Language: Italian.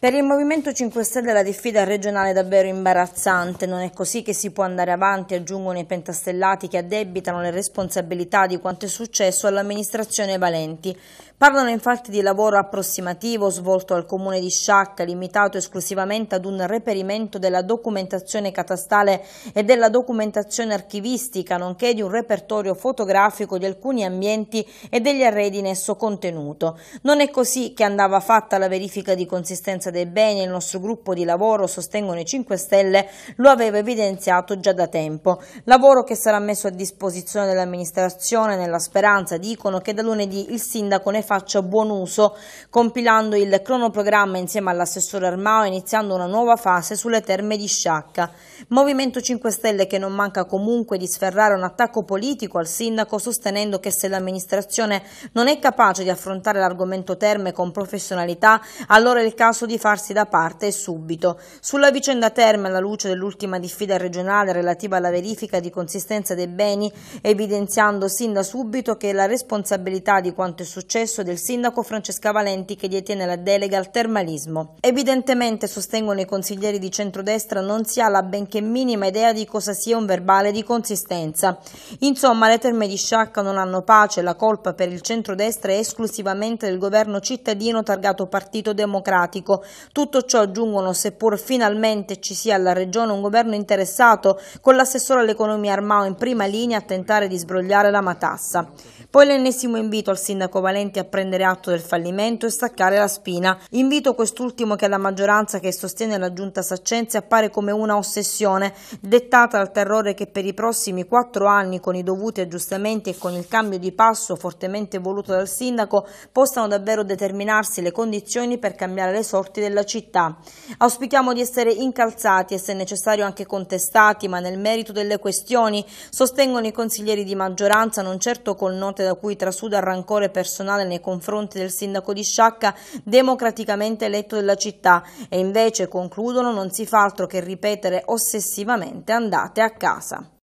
Per il Movimento 5 Stelle la diffida regionale è davvero imbarazzante, non è così che si può andare avanti, aggiungono i pentastellati che addebitano le responsabilità di quanto è successo all'amministrazione Valenti. Parlano infatti di lavoro approssimativo svolto al comune di Sciacca, limitato esclusivamente ad un reperimento della documentazione catastale e della documentazione archivistica, nonché di un repertorio fotografico di alcuni ambienti e degli arredi in esso contenuto. Non è così che andava fatta la verifica di consistenza sicurezza dei beni e il nostro gruppo di lavoro Sostengono i 5 Stelle lo aveva evidenziato già da tempo. Lavoro che sarà messo a disposizione dell'amministrazione nella speranza, dicono, che da lunedì il sindaco ne faccia buon uso, compilando il cronoprogramma insieme all'assessore Armao iniziando una nuova fase sulle terme di Sciacca. Movimento 5 Stelle che non manca comunque di sferrare un attacco politico al sindaco sostenendo che se l'amministrazione non è capace di affrontare l'argomento terme con professionalità, allora è il caso di farsi da parte e subito. Sulla vicenda Terme, alla luce dell'ultima diffida regionale relativa alla verifica di consistenza dei beni, evidenziando sin da subito che la responsabilità di quanto è successo è del sindaco Francesca Valenti che detiene la delega al termalismo. Evidentemente, sostengono i consiglieri di centrodestra, non si ha la benché minima idea di cosa sia un verbale di consistenza. Insomma, le terme di Sciacca non hanno pace, la colpa per il centrodestra è esclusivamente del governo cittadino targato Partito Democratico, tutto ciò aggiungono, seppur finalmente ci sia alla regione un governo interessato, con l'assessore all'economia Armao in prima linea a tentare di sbrogliare la matassa. Poi l'ennesimo invito al sindaco Valenti a prendere atto del fallimento e staccare la spina. Invito quest'ultimo che alla maggioranza che sostiene la giunta Saccenzi appare come una ossessione, dettata dal terrore che per i prossimi quattro anni, con i dovuti aggiustamenti e con il cambio di passo fortemente voluto dal sindaco, possano davvero determinarsi le condizioni per cambiare le sorti della città. Auspichiamo di essere incalzati e se necessario anche contestati, ma nel merito delle questioni, sostengono i consiglieri di maggioranza, non certo con note forte da cui trasuda il rancore personale nei confronti del sindaco di Sciacca, democraticamente eletto della città, e invece, concludono, non si fa altro che ripetere ossessivamente andate a casa.